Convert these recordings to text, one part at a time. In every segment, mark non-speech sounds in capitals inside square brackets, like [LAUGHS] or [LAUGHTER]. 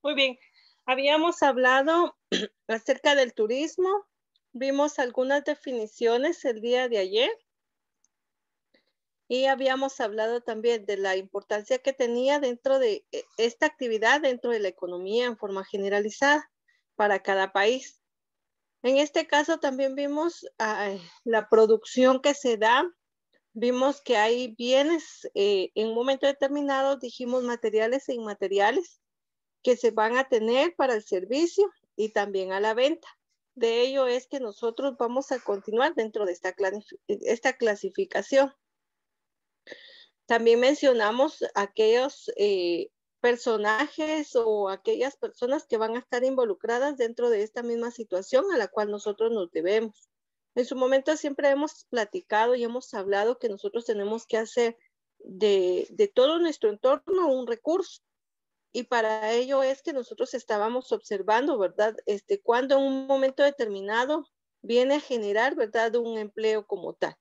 Muy bien, habíamos hablado [CLEARS THROAT] acerca del turismo, vimos algunas definiciones el día de ayer y habíamos hablado también de la importancia que tenía dentro de eh, esta actividad, dentro de la economía en forma generalizada para cada país. En este caso también vimos la producción que se da, vimos que hay bienes eh, en un momento determinado, dijimos materiales e inmateriales, que se van a tener para el servicio y también a la venta. De ello es que nosotros vamos a continuar dentro de esta, esta clasificación. También mencionamos aquellos eh, personajes o aquellas personas que van a estar involucradas dentro de esta misma situación a la cual nosotros nos debemos. En su momento siempre hemos platicado y hemos hablado que nosotros tenemos que hacer de, de todo nuestro entorno un recurso y para ello es que nosotros estábamos observando, ¿verdad? Este, cuando en un momento determinado viene a generar, ¿verdad? Un empleo como tal.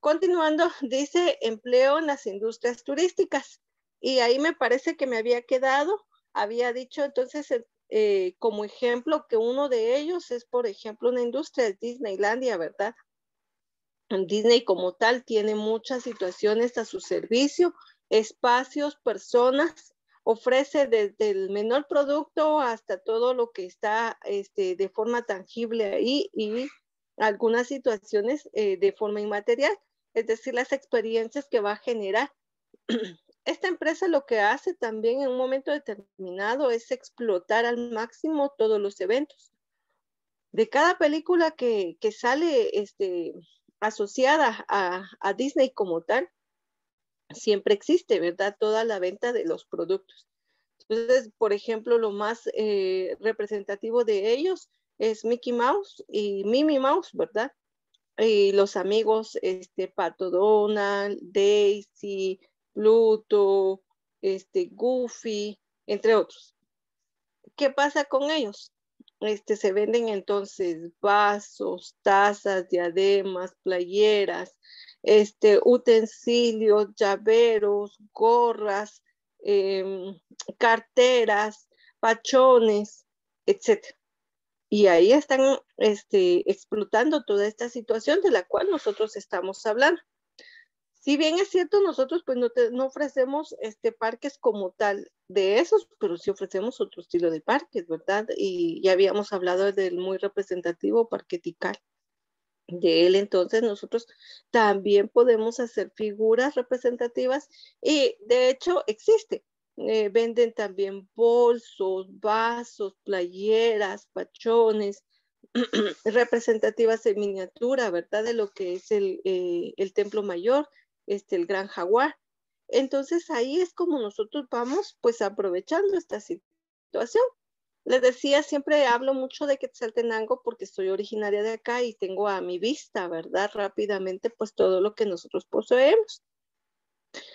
Continuando, [LAUGHS] dice empleo en las industrias turísticas. Y ahí me parece que me había quedado, había dicho entonces eh, eh, como ejemplo que uno de ellos es, por ejemplo, una industria de Disneylandia, ¿verdad? Disney como tal tiene muchas situaciones a su servicio, espacios, personas ofrece desde el menor producto hasta todo lo que está este, de forma tangible ahí y algunas situaciones eh, de forma inmaterial, es decir, las experiencias que va a generar. [CLEARS THROAT] Esta empresa lo que hace también en un momento determinado es explotar al máximo todos los eventos. De cada película que, sale este, asociada a, a Disney como tal, siempre existe, ¿verdad? Toda la venta de los productos. Entonces, por ejemplo, lo más eh, representativo de ellos es Mickey Mouse y Mimi Mouse, ¿verdad? Y los amigos, este, Pato Donald, Daisy, Pluto, este, Goofy, entre otros. ¿Qué pasa con ellos? Este, se venden entonces vasos, tazas, diademas, playeras, este, utensilios, llaveros, gorras, Em, carteras, pachones, etcétera, Y ahí están este, explotando toda esta situación de la cual nosotros estamos hablando. Si bien es cierto, nosotros pues no, ofrecemos este, parques como tal de esos, pero sí ofrecemos otro estilo de parques, ¿verdad? Y ya habíamos hablado del muy representativo parque de él, entonces nosotros también podemos hacer figuras representativas y de hecho existe. Eh, venden también bolsos, vasos, playeras, pachones, [CLEARS THROAT] representativas en miniatura, ¿verdad? De lo que es el, eh, el, templo mayor, este, el gran jaguar. Entonces ahí es como nosotros vamos pues aprovechando esta situación les decía, siempre hablo mucho de Quetzaltenango porque soy originaria de acá y tengo a mi vista, ¿verdad? Rápidamente, pues todo lo que nosotros poseemos.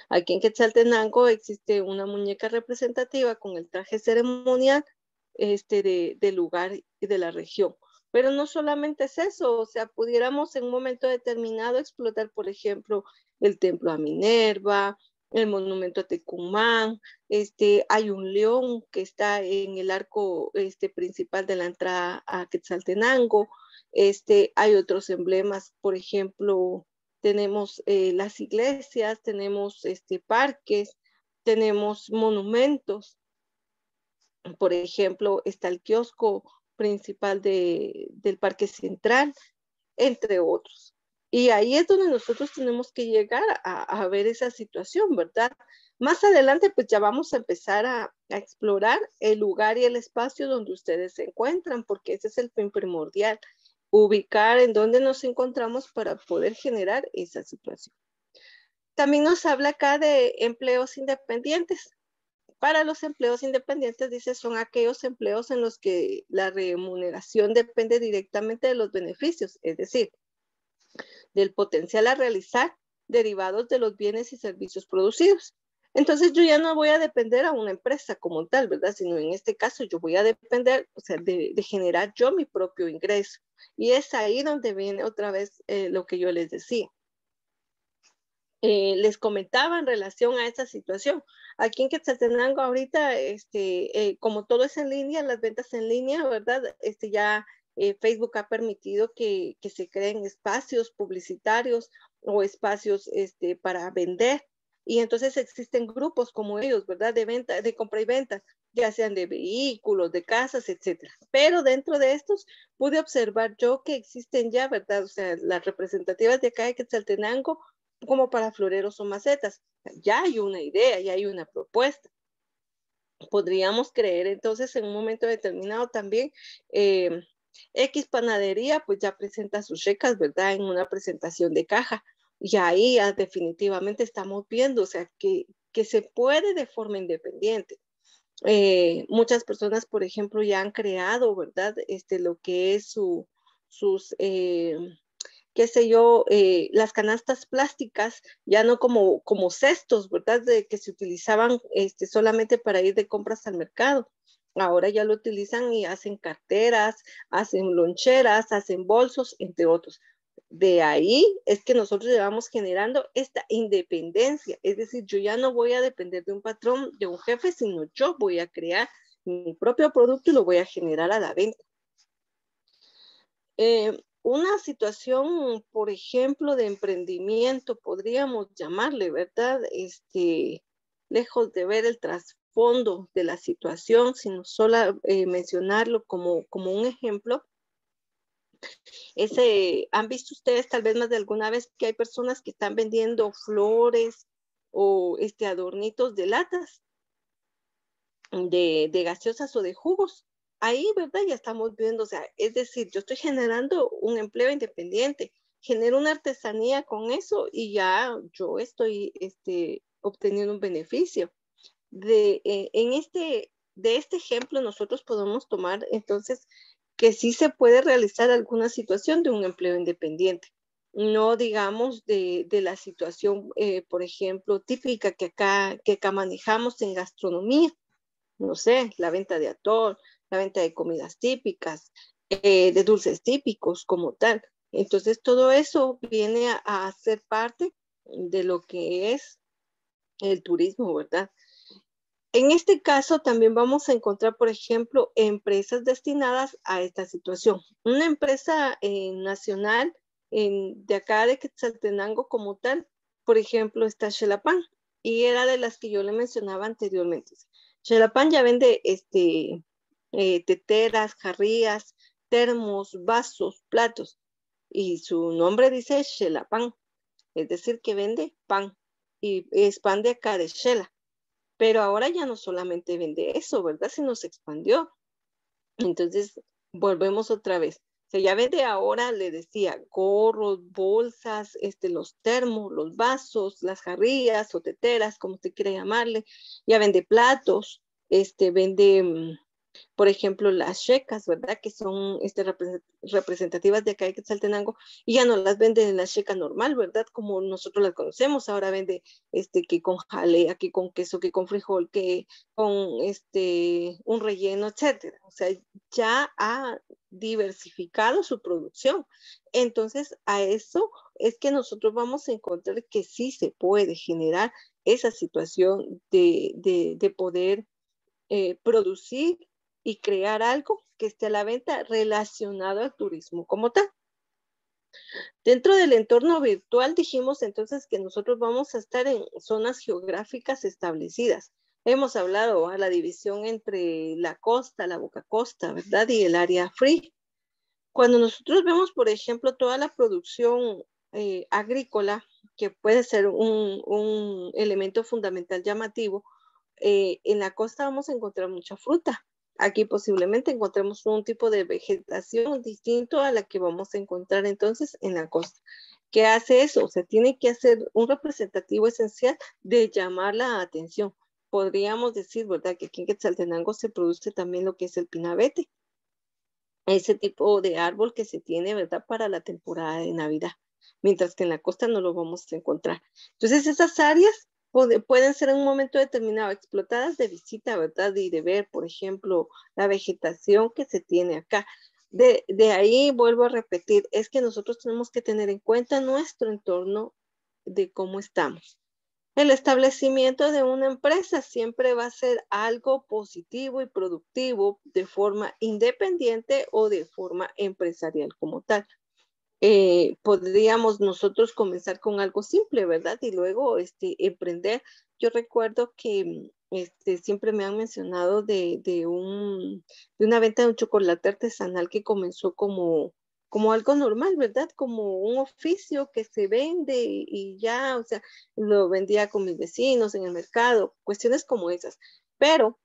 Aquí en Quetzaltenango existe una muñeca representativa con el traje ceremonial este, de, del lugar y de la región. Pero no solamente es eso, o sea, pudiéramos en un momento determinado explotar, por ejemplo, el templo a Minerva, el monumento a Tecumán, este, hay un león que está en el arco este, principal de la entrada a Quetzaltenango, este, hay otros emblemas, por ejemplo, tenemos eh, las iglesias, tenemos este, parques, tenemos monumentos, por ejemplo, está el kiosco principal del Parque Central, entre otros. Y ahí es donde nosotros tenemos que llegar a, ver esa situación, ¿verdad? Más adelante, pues ya vamos a empezar a, explorar el lugar y el espacio donde ustedes se encuentran, porque ese es el fin primordial, ubicar en dónde nos encontramos para poder generar esa situación. También nos habla acá de empleos independientes. Para los empleos independientes, dice, son aquellos empleos en los que la remuneración depende directamente de los beneficios, es decir, del potencial a realizar derivados de los bienes y servicios producidos. Entonces yo ya no voy a depender a una empresa como tal, ¿verdad? Sino en este caso yo voy a depender, o sea, de, generar yo mi propio ingreso. Y es ahí donde viene otra vez eh, lo que yo les decía. Eh, les comentaba en relación a esta situación. Aquí en Quetzaltenango ahorita, este, eh, como todo es en línea, las ventas en línea, ¿verdad? Este, ya eh, Facebook ha permitido que, se creen espacios publicitarios o espacios este, para vender. Y entonces existen grupos como ellos, ¿verdad? De venta, de compra y venta, ya sean de vehículos, de casas, etcétera. Pero dentro de estos pude observar yo que existen ya, ¿verdad? O sea, las representativas de acá de Quetzaltenango como para floreros o macetas. Ya hay una idea, ya hay una propuesta podríamos creer entonces en un momento determinado también eh, X panadería pues ya presenta sus checas, ¿verdad? En una presentación de caja. Y ahí ah, definitivamente estamos viendo, o sea, que, se puede de forma independiente. Eh, muchas personas, por ejemplo, ya han creado, ¿verdad? Este, lo que es sus... Eh, qué sé yo, eh, las canastas plásticas, ya no como, como cestos, ¿verdad? De que se utilizaban este, solamente para ir de compras al mercado, Ahora ya lo utilizan y hacen carteras, hacen loncheras, hacen bolsos, entre otros. De ahí es que nosotros llevamos generando esta independencia. Es decir, yo ya no voy a depender de un patrón, de un jefe, sino yo voy a crear mi propio producto y lo voy a generar a la venta. Eh, una situación, por ejemplo, de emprendimiento, podríamos llamarle, ¿verdad? Este, lejos de ver el, transporte fondo de la situación, sino solo eh, mencionarlo como, como un ejemplo. Ese, ¿Han visto ustedes tal vez más de alguna vez que hay personas que están vendiendo flores o este, adornitos de latas, de, de gaseosas o de jugos? Ahí, ¿verdad? Ya estamos viendo, o sea, es decir, yo estoy generando un empleo independiente, genero una artesanía con eso y ya yo estoy este, obteniendo un beneficio de, eh, en este, de este ejemplo nosotros podemos tomar entonces que sí se puede realizar alguna situación de un empleo independiente. No digamos de, de la situación, eh, por ejemplo, típica que acá, que manejamos en gastronomía. No sé, la venta de atol, la venta de comidas típicas, eh, de dulces típicos como tal. Entonces, todo eso viene a ser parte de lo que es el turismo, ¿verdad? En este caso también vamos a encontrar, por ejemplo, empresas destinadas a esta situación. Una empresa eh, nacional en, de acá de Quetzaltenango como tal, por ejemplo, está Xelapán y era de las que yo le mencionaba anteriormente. Xelapán ya vende este, eh, teteras, jarrías, termos, vasos, platos y su nombre dice Xelapán, es decir, que vende pan y es pan de acá de Xela. Pero ahora ya no solamente vende eso, ¿verdad? Se nos expandió. Entonces, volvemos otra vez. Se ya vende ahora, le decía, gorros, bolsas, este, los termos, los vasos, las jarrillas o teteras, como usted quiera llamarle. Ya vende platos, este, vende mm, por ejemplo, las checas, ¿verdad? Que son este, representativas de acá de Quetzaltenango y ya no las venden en la checa normal, ¿verdad? Como nosotros las conocemos, ahora vende este, que con jalea, que con queso, que con frijol, que con este, un relleno, etcétera. O sea, ya ha diversificado su producción. Entonces, a eso es que nosotros vamos a encontrar que sí se puede generar esa situación de, poder eh, producir y crear algo que esté a la venta relacionado al turismo como tal. Dentro del entorno virtual dijimos entonces que nosotros vamos a estar en zonas geográficas establecidas. Hemos hablado a ah, la división entre la costa, la boca costa, ¿verdad? Y el área free. Cuando nosotros vemos, por ejemplo, toda la producción eh, agrícola, que puede ser un, elemento fundamental llamativo, eh, en la costa vamos a encontrar mucha fruta, Aquí posiblemente encontremos un tipo de vegetación distinto a la que vamos a encontrar entonces en la costa. ¿Qué hace eso? O Se tiene que hacer un representativo esencial de llamar la atención. Podríamos decir, ¿verdad? Que aquí en Quetzaltenango se produce también lo que es el pinabete, ese tipo de árbol que se tiene, ¿verdad? Para la temporada de Navidad, mientras que en la costa no lo vamos a encontrar. Entonces, esas áreas pueden ser en un momento determinado explotadas de visita, ¿verdad? Y de ver, por ejemplo, la vegetación que se tiene acá. De, ahí vuelvo a repetir, es que nosotros tenemos que tener en cuenta nuestro entorno de cómo estamos. El establecimiento de una empresa siempre va a ser algo positivo y productivo de forma independiente o de forma empresarial como tal. Eh, podríamos nosotros comenzar con algo simple, ¿verdad? Y luego este, emprender. Yo recuerdo que este, siempre me han mencionado de, de, un, de una venta de un chocolate artesanal que comenzó como, como algo normal, ¿verdad? Como un oficio que se vende y ya, o sea, lo vendía con mis vecinos en el mercado, cuestiones como esas. Pero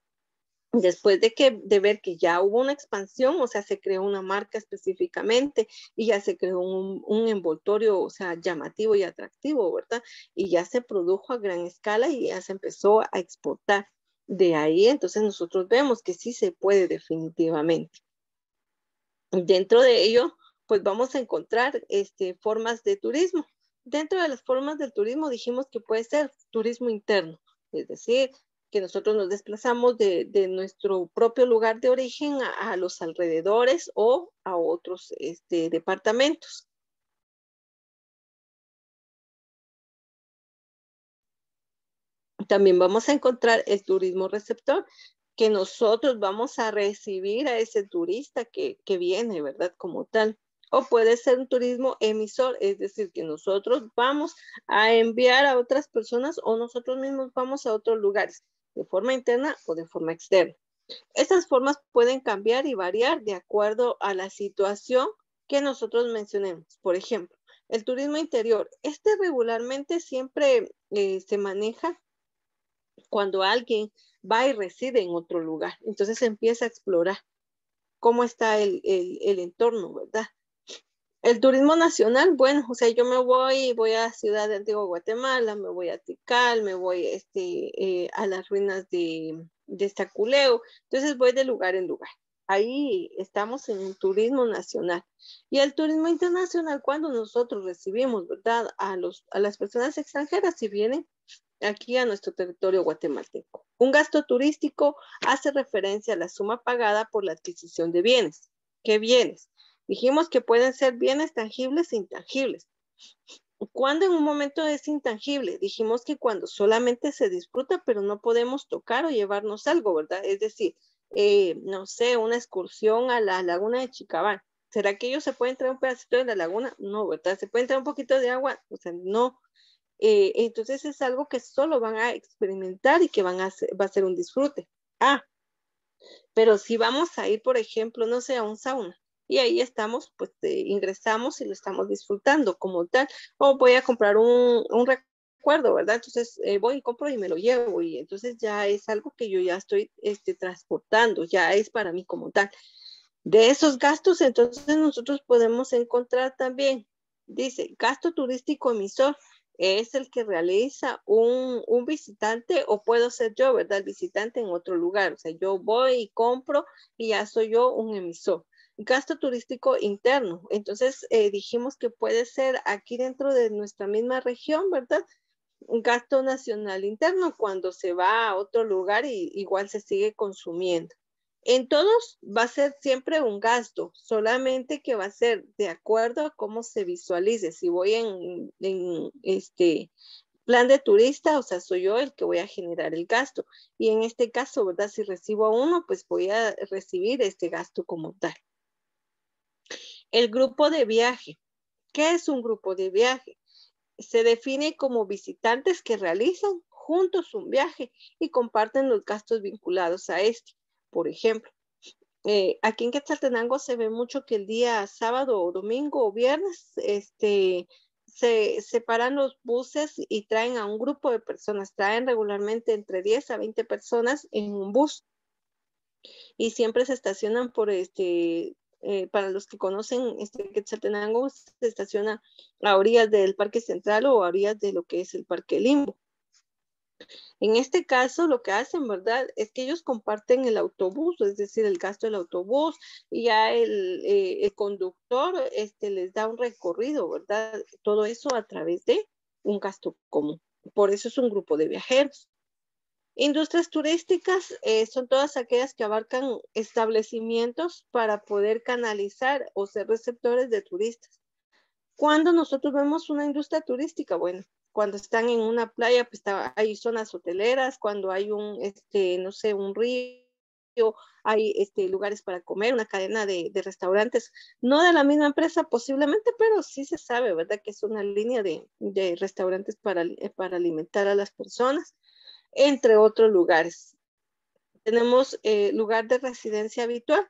después de que de ver que ya hubo una expansión, o sea, se creó una marca específicamente y ya se creó un, un, envoltorio, o sea, llamativo y atractivo, ¿verdad? Y ya se produjo a gran escala y ya se empezó a exportar. De ahí, entonces nosotros vemos que sí se puede definitivamente. Dentro de ello, pues vamos a encontrar este, formas de turismo. Dentro de las formas del turismo dijimos que puede ser turismo interno, es decir, que nosotros nos desplazamos de, nuestro propio lugar de origen a, los alrededores o a otros este, departamentos. También vamos a encontrar el turismo receptor, que nosotros vamos a recibir a ese turista que viene, ¿verdad? Como tal o puede ser un turismo emisor, es decir, que nosotros vamos a enviar a otras personas o nosotros mismos vamos a otros lugares de forma interna o de forma externa. Estas formas pueden cambiar y variar de acuerdo a la situación que nosotros mencionemos. Por ejemplo, el turismo interior. Este regularmente siempre eh, se maneja cuando alguien va y reside en otro lugar. Entonces empieza a explorar cómo está el entorno, ¿verdad? el turismo nacional, bueno, o sea, yo me voy, voy a Ciudad de Antigua Guatemala, me voy a Tikal, me voy este, eh, a las ruinas de, de entonces voy de lugar en lugar. Ahí estamos en el turismo nacional. Y el turismo internacional, cuando nosotros recibimos, ¿verdad? A, a las personas extranjeras si vienen aquí a nuestro territorio guatemalteco. Un gasto turístico hace referencia a la suma pagada por la adquisición de bienes. ¿Qué bienes? Dijimos que pueden ser bienes tangibles e intangibles. ¿Cuándo en un momento es intangible? Dijimos que cuando solamente se disfruta, pero no podemos tocar o llevarnos algo, ¿verdad? Es decir, eh, no sé, una excursión a la laguna de Chicabán. ¿Será que ellos se pueden traer un pedacito de la laguna? No, ¿verdad? ¿Se pueden traer un poquito de agua? O sea, no. Eh, entonces es algo que solo van a experimentar y que van a va a ser un disfrute. Ah, pero si vamos a ir, por ejemplo, no sé, a un sauna, y ahí estamos, pues ingresamos y lo estamos disfrutando como tal. O voy a comprar un, recuerdo, ¿verdad? Entonces eh, voy y compro y me lo llevo y entonces ya es algo que yo ya estoy este, transportando, ya es para mí como tal. De esos gastos, entonces nosotros podemos encontrar también, dice, gasto turístico emisor es el que realiza un, visitante o puedo ser yo, ¿verdad? visitante en otro lugar. O sea, yo voy y compro y ya soy yo un emisor gasto turístico interno. Entonces, eh, dijimos que puede ser aquí dentro de nuestra misma región, ¿verdad? Un gasto nacional interno cuando se va a otro lugar y igual se sigue consumiendo. En todos va a ser siempre un gasto, solamente que va a ser de acuerdo a cómo se visualice. Si voy en, en este plan de turista, o sea, soy yo el que voy a generar el gasto. Y en este caso, ¿verdad? Si recibo a uno, pues voy a recibir este gasto como tal. El grupo de viaje. ¿Qué es un grupo de viaje? Se define como visitantes que realizan juntos un viaje y comparten los gastos vinculados a este. Por ejemplo, eh, aquí en Quetzaltenango se ve mucho que el día sábado o domingo o viernes este, se separan los buses y traen a un grupo de personas. Traen regularmente entre 10 a 20 personas en un bus y siempre se estacionan por este eh, para los que conocen, este Quetzaltenango se estaciona a orillas del Parque Central o a orillas de lo que es el Parque Limbo. En este caso, lo que hacen, ¿verdad? Es que ellos comparten el autobús, es decir, el gasto del autobús, y ya el, eh, el conductor este, les da un recorrido, ¿verdad? Todo eso a través de un gasto común. Por eso es un grupo de viajeros. Industrias turísticas eh, son todas aquellas que abarcan establecimientos para poder canalizar o ser receptores de turistas. Cuando nosotros vemos una industria turística, bueno, cuando están en una playa, pues hay zonas hoteleras, cuando hay un, este, no sé, un río, hay este, lugares para comer, una cadena de, restaurantes, no de la misma empresa posiblemente, pero sí se sabe, ¿verdad? Que es una línea de, restaurantes eh, para alimentar a las personas entre otros lugares. Tenemos eh, lugar de residencia habitual.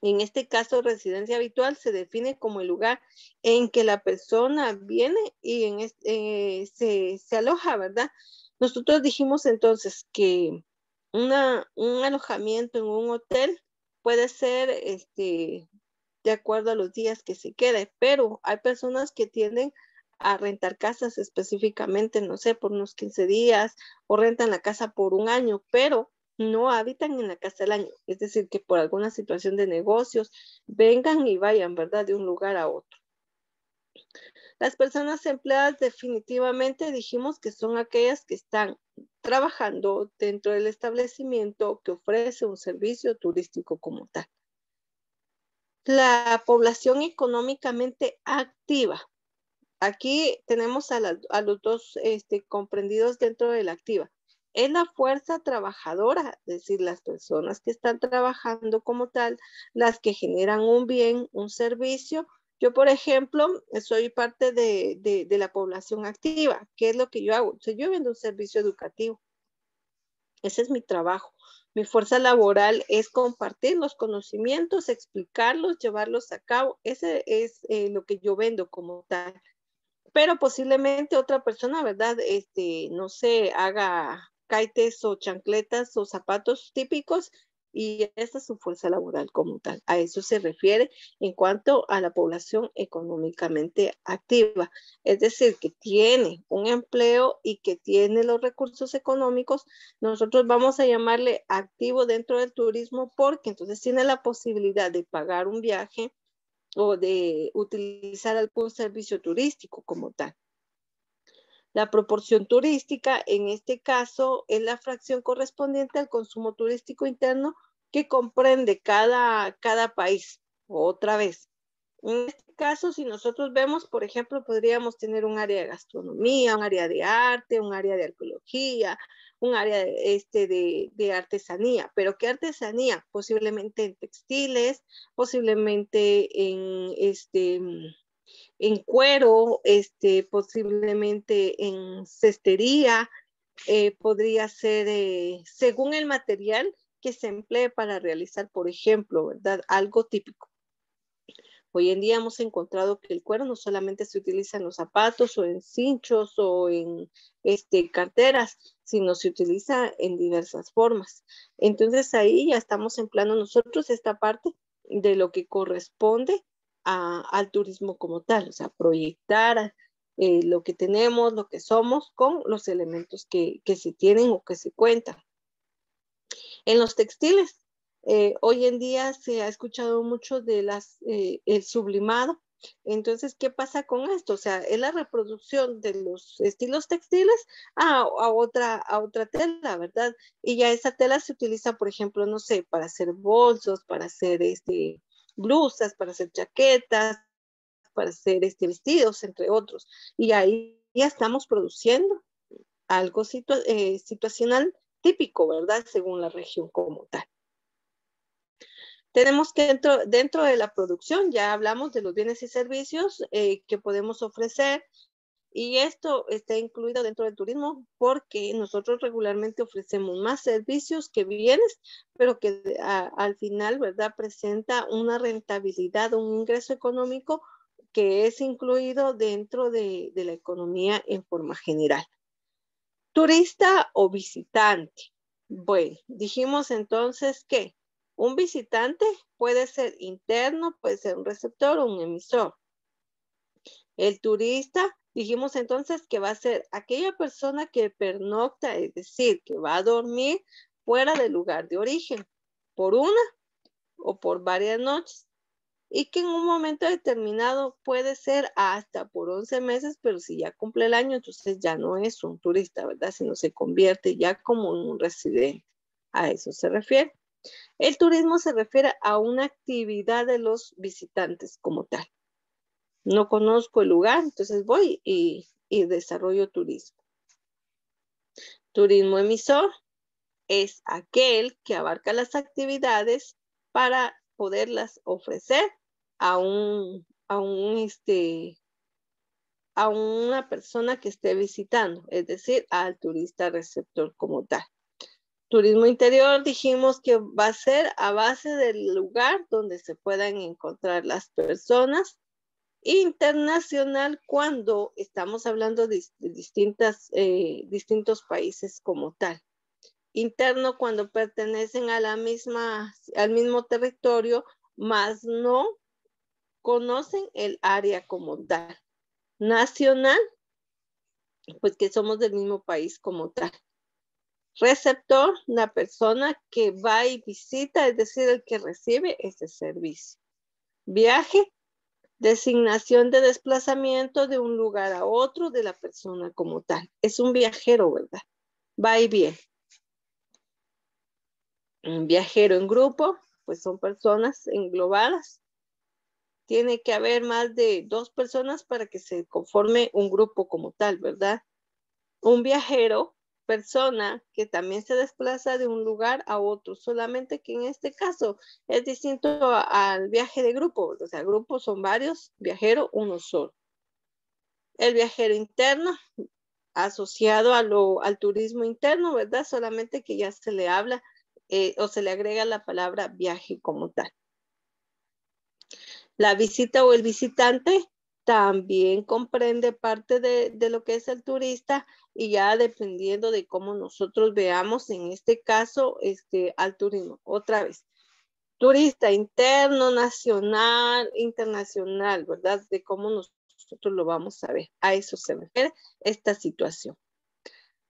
En este caso, residencia habitual se define como el lugar en que la persona viene y en este, se, aloja, ¿verdad? Nosotros dijimos entonces que un alojamiento en un hotel puede ser este, de acuerdo a los días que se quede, pero hay personas que tienden a rentar casas específicamente, no sé, por unos 15 días o rentan la casa por un año, pero no habitan en la casa el año. Es decir, que por alguna situación de negocios vengan y vayan, ¿verdad? De un lugar a otro. Las personas empleadas definitivamente dijimos que son aquellas que están trabajando dentro del establecimiento que ofrece un servicio turístico como tal. La población económicamente activa Aquí tenemos a, los dos este, comprendidos dentro de la activa. Es la fuerza trabajadora, es decir, las personas que están trabajando como tal, las que generan un bien, un servicio, yo, por ejemplo, soy parte de, la población activa. ¿Qué es lo que yo hago? yo vendo un servicio educativo. Ese es mi trabajo. Mi fuerza laboral es compartir los conocimientos, explicarlos, llevarlos a cabo. Ese es eh, lo que yo vendo como tal pero posiblemente otra persona, ¿verdad? Este, no sé, haga caites o chancletas o zapatos típicos y esta es su fuerza laboral como tal. A eso se refiere en cuanto a la población económicamente activa, es decir, que tiene un empleo y que tiene los recursos económicos. Nosotros vamos a llamarle activo dentro del turismo porque entonces tiene la posibilidad de pagar un viaje, o de utilizar algún servicio turístico como tal. La proporción turística, en este caso, es la fracción correspondiente al consumo turístico interno que comprende cada, cada país. Otra vez, en este caso, si nosotros vemos, por ejemplo, podríamos tener un área de gastronomía, un área de arte, un área de arqueología, un área de, este de, artesanía. ¿Pero qué artesanía? Posiblemente en textiles, posiblemente en, este, en cuero, este, posiblemente en cestería, eh, podría ser eh, según el material que se emplee para realizar, por ejemplo, ¿verdad? Algo típico. Hoy en día hemos encontrado que el cuero no solamente se utiliza en los zapatos o en cinchos o en este, carteras, sino se utiliza en diversas formas. Entonces ahí ya estamos empleando nosotros esta parte de lo que corresponde al turismo como tal, o sea, proyectar eh, lo que tenemos, lo que somos con los elementos que, se tienen o que se cuentan. En los textiles, eh, hoy en día se ha escuchado mucho de eh, sublimado, entonces, ¿qué pasa con esto? O sea, es la reproducción de los estilos textiles a, otra, a tela, ¿verdad? Y ya esa tela se utiliza, por ejemplo, no sé, para hacer bolsos, para hacer este, blusas, para hacer chaquetas, para hacer este, vestidos, entre otros. Y ahí ya estamos produciendo algo eh, situacional típico, ¿verdad? Según la región como tal. Tenemos que dentro, dentro de la producción, ya hablamos de los bienes y servicios eh, que podemos ofrecer y esto está incluido dentro del turismo porque nosotros regularmente ofrecemos más servicios que bienes, pero que al final, ¿verdad? Presenta una rentabilidad, un ingreso económico que es incluido dentro de, de la economía en forma general. Turista o visitante. Bueno, dijimos entonces que un visitante puede ser interno, puede ser un receptor o un emisor. El turista, dijimos entonces que va a ser aquella persona que pernocta, es decir, que va a dormir fuera del lugar de origen, por una o por varias noches, y que en un momento determinado puede ser hasta por 11 meses, pero si ya cumple el año, entonces ya no es un turista, ¿verdad? Sino se convierte ya como un residente. A eso se refiere. El turismo se refiere a una actividad de los visitantes como tal. No conozco el lugar, entonces voy y, desarrollo turismo. Turismo emisor es aquel que abarca las actividades para poderlas ofrecer a un, a un este, a una persona que esté visitando, es decir, al turista receptor como tal. Turismo interior dijimos que va a ser a base del lugar donde se puedan encontrar las personas. Internacional cuando estamos hablando de, distintas, eh, distintos países como tal. Interno cuando pertenecen a la misma, al mismo territorio, más no conocen el área como tal. Nacional, pues que somos del mismo país como tal. Receptor, la persona que va y visita, es decir, el que recibe ese servicio. Viaje, designación de desplazamiento de un lugar a otro de la persona como tal. Es un viajero, ¿verdad? Va y viene. Un viajero en grupo, pues son personas englobadas. Tiene que haber más de dos personas para que se conforme un grupo como tal, ¿verdad? Un viajero persona que también se desplaza de un lugar a otro, solamente que en este caso es distinto al viaje de grupo, o sea, grupos son varios, viajero uno solo. El viajero interno, asociado a lo, al turismo interno, ¿verdad? Solamente que ya se le habla eh, o se le agrega la palabra viaje como tal. La visita o el visitante también comprende parte de, lo que es el turista y ya dependiendo de cómo nosotros veamos en este caso este, al turismo. Otra vez, turista interno, nacional, internacional, ¿verdad? De cómo nosotros lo vamos a ver. A eso se refiere esta situación.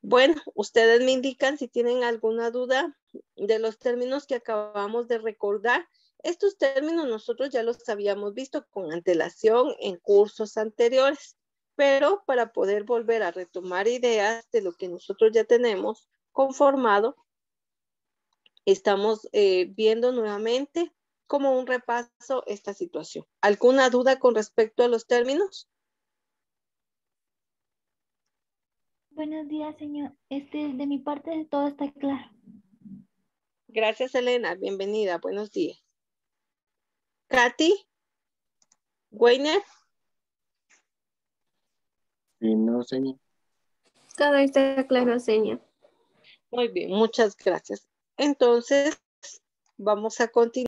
Bueno, ustedes me indican si tienen alguna duda de los términos que acabamos de recordar estos términos nosotros ya los habíamos visto con antelación en cursos anteriores, pero para poder volver a retomar ideas de lo que nosotros ya tenemos conformado, estamos eh, viendo nuevamente como un repaso esta situación. ¿Alguna duda con respecto a los términos? Buenos días, señor. Este, de mi parte todo está claro. Gracias, Elena. Bienvenida. Buenos días. Katy. Weiner. Y no, señor. está claro, señor. Muy bien, muchas gracias. Entonces, vamos a continuar.